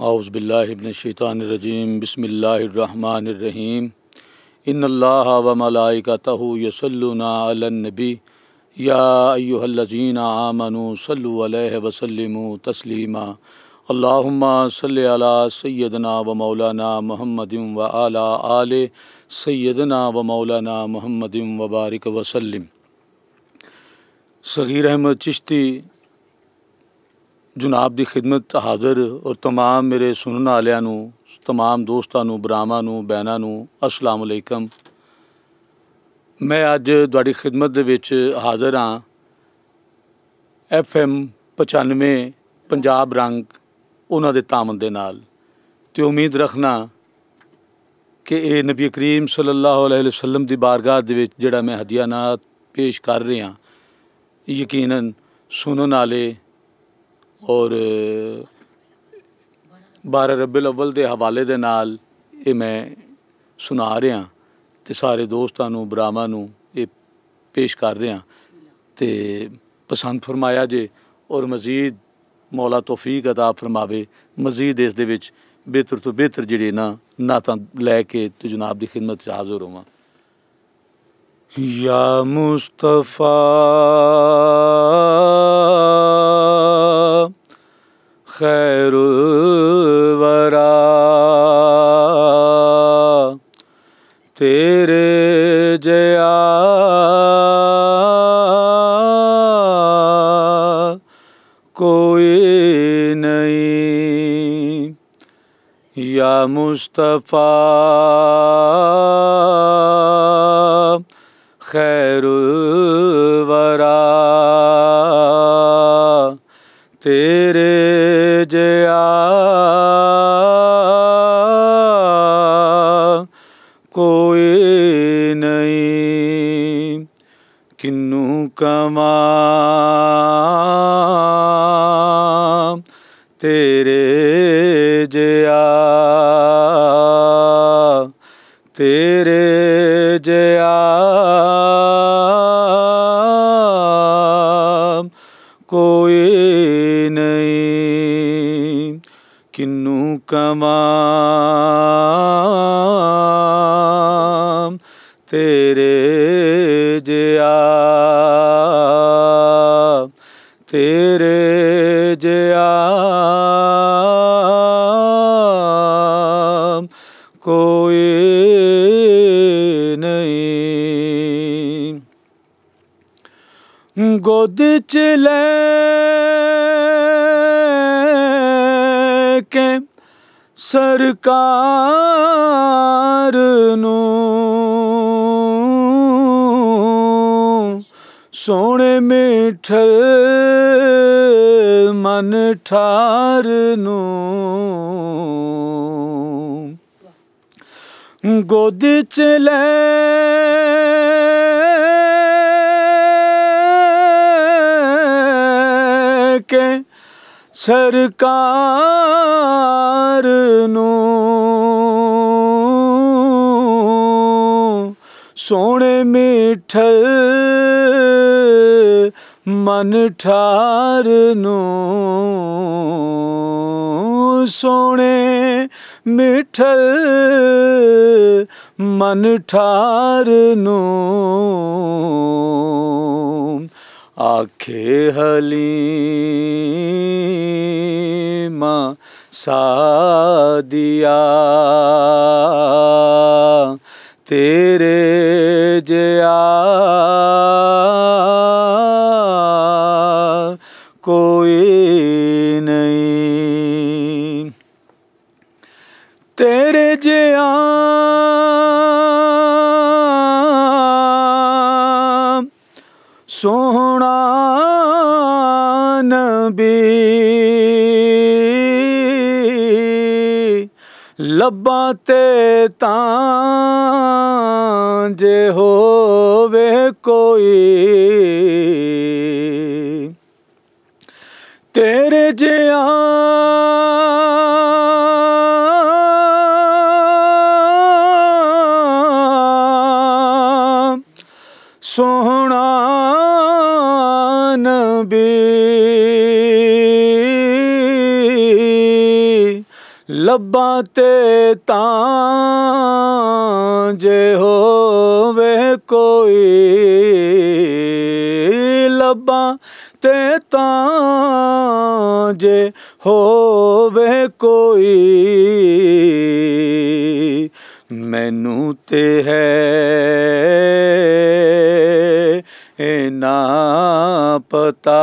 आउज़बिल्लिबनशैतानरजीम बसमीम इन अल्लाह व मलाइकतह यसल्लुनाबी या अयुहल्लजीन आमनु सल्लु अलैहि वसल्लम तस्लीमा अल्लाहुम्मा अला सैदना व मौलाना मोहम्मद व आला आल सैदना व मौलाना मोहम्मद वबारक वसलम सग़ीर अहमद चिश्ती ਜਨਾਬ ਦੀ ਖidmat ਹਾਜ਼ਰ ਔਰ तमाम ਮੇਰੇ ਸੁਣਨ ਵਾਲਿਆਂ ਨੂੰ तमाम ਦੋਸਤਾਂ ਨੂੰ ਬਰਾਮਾ ਨੂੰ ਬੈਨਾ ਨੂੰ ਅਸਲਾਮ ਅਲੈਕਮ ਮੈਂ ਅੱਜ ਤੁਹਾਡੀ ਖidmat ਦੇ ਵਿੱਚ ਹਾਜ਼ਰ ਹਾਂ ਐਫ ਐਮ 95 ਪੰਜਾਬ ਰੰਗ ਉਹਨਾਂ ਦੇ ਤਾਮਨ ਦੇ ਨਾਲ ਤੇ ਉਮੀਦ ਰੱਖਣਾ ਕਿ ਇਹ ਨਬੀ ਕਰੀਮ ਸੱਲੱਲਾਹੁ ਅਲੈਹਿ ਵਸੱਲਮ ਦੀ ਬਾਰਗਾਹ ਦੇ ਵਿੱਚ ਜਿਹੜਾ ਮੈਂ ਹਦੀਆ ਨਾਤ ਪੇਸ਼ ਕਰ ਰਿਹਾ ਯਕੀਨਨ ਸੁਣਨ ਵਾਲੇ ਔਰ 12 ਰਬੀਲ ਅਵਲ ਦੇ ਹਵਾਲੇ ਦੇ ਨਾਲ ਇਹ ਮੈਂ ਸੁਣਾ ਰਿਹਾ ਤੇ ਸਾਰੇ ਦੋਸਤਾਂ ਨੂੰ ਬਰਾਮਾ ਨੂੰ ਇਹ ਪੇਸ਼ ਕਰ ਰਿਹਾ ਤੇ ਪਸੰਦ ਫਰਮਾਇਆ ਜੇ ਔਰ ਮਜ਼ੀਦ ਮੌਲਾ ਤੌਫੀਕ عطا ਫਰਮਾਵੇ ਮਜ਼ੀਦ ਇਸ ਦੇ ਵਿੱਚ ਬਿਹਤਰ ਤੋਂ ਬਿਹਤਰ ਜਿਹੜੇ ਨਾ ਨਾਤਾਂ ਲੈ ਕੇ ਤੇ ਜਨਾਬ ਦੀ ਖidmat 'ਚ ਹਾਜ਼ਰ ਹੋਵਾਂ ਯਾ ਮੁਸਤਫਾ खैर वरा तेरे जया कोई नहीं या मुस्तफ़ा खैर वरा तेरे जया कोई नहीं किन्नू कमा तेरे जया तेरे जया ਓੰਕਾਰ ਨੂੰ ਸੋਹਣੇ ਮਿੱਠਲ ਮਨ ਠਾਰ ਨੂੰ ਗੋਦ ਚ ਲੈ ਕੇ ਸਰਕਾਰ ਨੂੰ ਸੋਹਣੇ ਮਿੱਠਲ ਮਨ ਠਾਰ ਨੂੰ ਸੋਹਣੇ ਮਿੱਠਲ ਮਨ ਠਾਰ ਨੂੰ ਆਖੇ ਹਲੀਮਾ ਸਾਦੀਆ तेरे जया कोई नहीं तेरे जया सोना नबी ਲੱਭਾਂ ਤੇ ਤਾਂ ਜੇ ਹੋਵੇ ਕੋਈ ਤੇਰੇ ਜਿਹਾ ਲੱਬਾਂ ਤੇ ਤਾਂ ਜੇ ਹੋਵੇ ਕੋਈ ਲੱਬਾਂ ਤੇ ਤਾਂ ਜੇ ਹੋਵੇ ਕੋਈ ਮੈਨੂੰ ਤੇ ਹੈ ਇਨਾ ਪਤਾ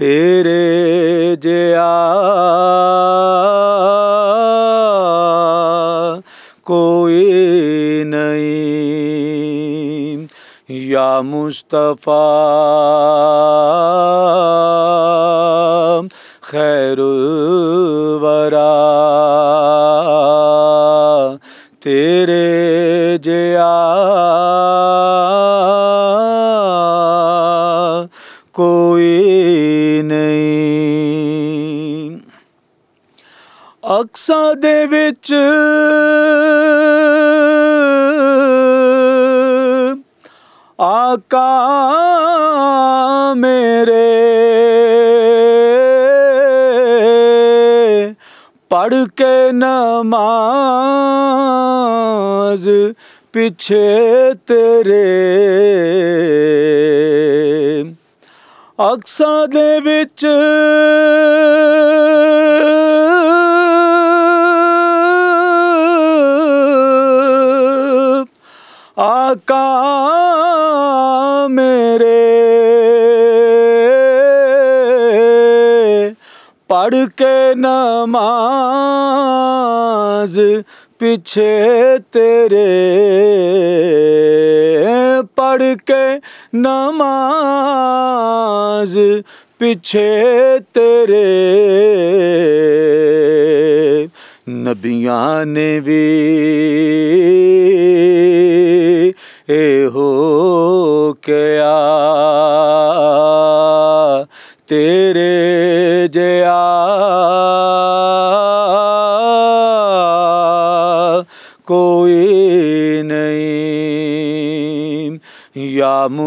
तेरे जया कोई नहीं या मुस्तफ़ा ਕੋਈ ਨਹੀਂ ਅਕਸਾ ਦੇ ਵਿੱਚ ਆਕਾ ਮੇਰੇ ਪੜ ਕੇ ਨਮਾਜ਼ ਪਿਛੇ ਤੇਰੇ ਅਕਸਾਂ ਦੇ ਵਿੱਚ ਆਕਾ पढ़ के नमाज पीछे तेरे पढ़ के नमाज पीछे तेरे नबिया ने भी ए हो क्या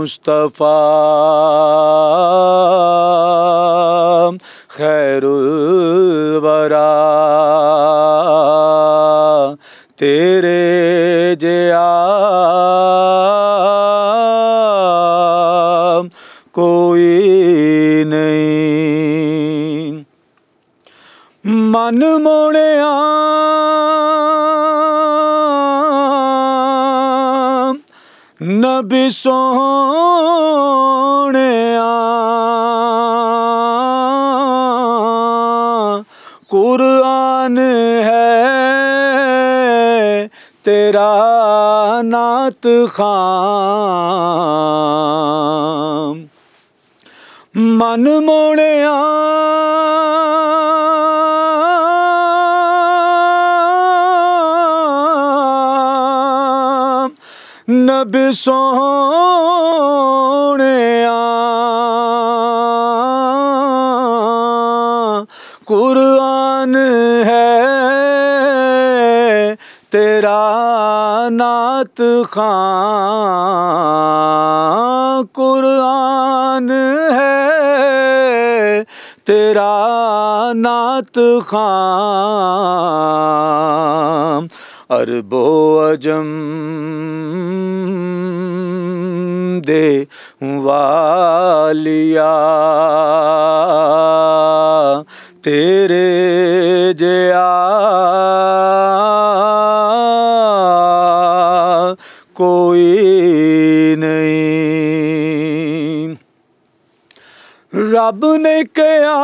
المصطفى خير الورى تیرے कुरान है तेरा नात खान मन मोड़िया नब सोने आ खान खां कुरान है तेरा नात खान अरबो अजम दे वालिया तेरे जया कोई नहीं रब ने क्या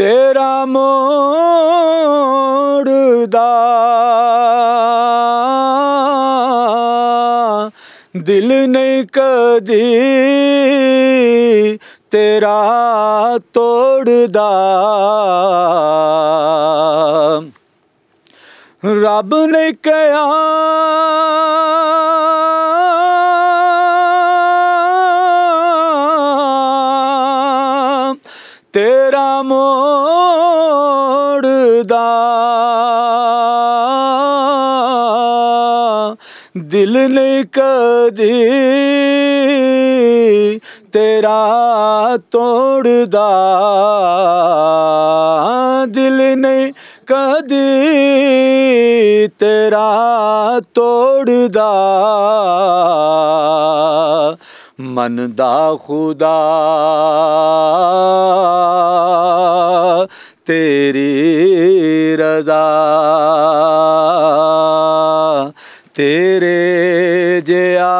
तेरा मोड़दा दिल नहीं कदी तेरा तोड़दा ਰੱਬ ਨੇ ਕਿਹਾ ਤੇਰਾ ਮੋੜਦਾ ਦਿਲ ਨੇ ਕਦੀ ਤੇਰਾ ਤੋੜਦਾ ਦਿਲ ਨੇ ਕਦੀ ਤੇਰਾ ਤੋੜਦਾ ਮਨ ਦਾ ਖੁਦਾ ਤੇਰੀ ਰਜ਼ਾ ਤੇਰੇ ਜਿਆ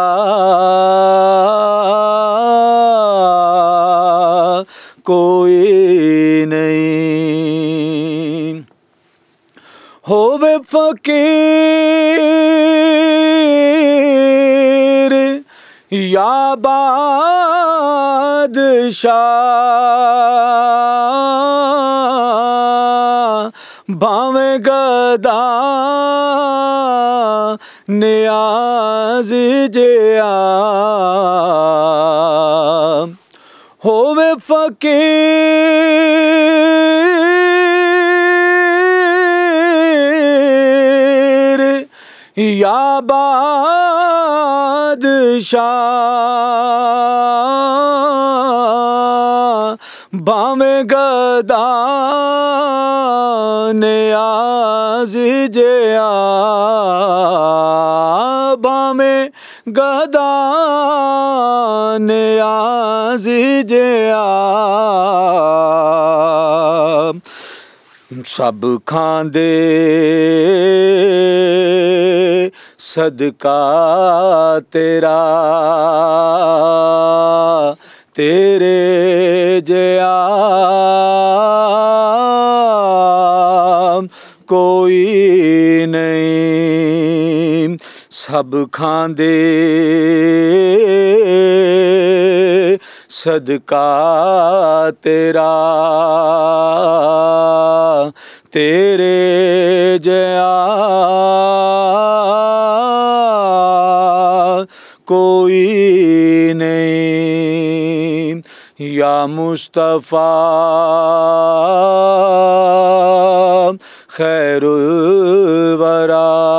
फकीर या बादशाह भावे गदा ਨਿਆਜ਼ ਜਿਆ ਹੋਵੇ ਫਕੀਰ या बादशाह बामे गदा ने आज जया बामे गदा ने आज जया सब खांदे सदका तेरा तेरे जया कोई नहीं सब खांदे सदका तेरा तेरे जया يا مصطفى خير الورا